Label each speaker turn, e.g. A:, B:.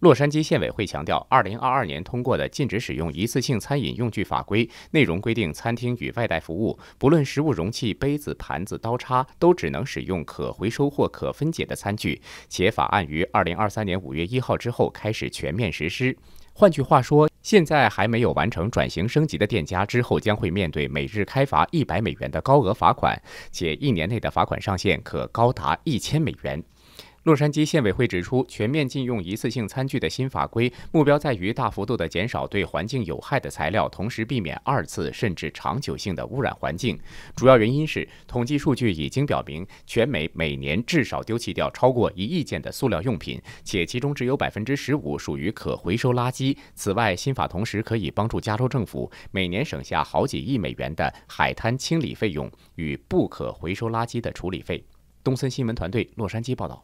A: 洛杉矶县委会强调，二零二二年通过的禁止使用一次性餐饮用具法规内容规定，餐厅与外带服务，不论食物容器、杯子、盘子、刀叉，都只能使用可回收或可分解的餐具。且法案于二零二三年五月一号之后开始全面实施。换句话说，现在还没有完成转型升级的店家，之后将会面对每日开罚一百美元的高额罚款，且一年内的罚款上限可高达一千美元。洛杉矶县委会指出，全面禁用一次性餐具的新法规，目标在于大幅度地减少对环境有害的材料，同时避免二次甚至长久性的污染环境。主要原因是，统计数据已经表明，全美每年至少丢弃掉超过一亿件的塑料用品，且其中只有百分之十五属于可回收垃圾。此外，新法同时可以帮助加州政府每年省下好几亿美元的海滩清理费用与不可回收垃圾的处理费。东森新闻团队洛杉矶报道。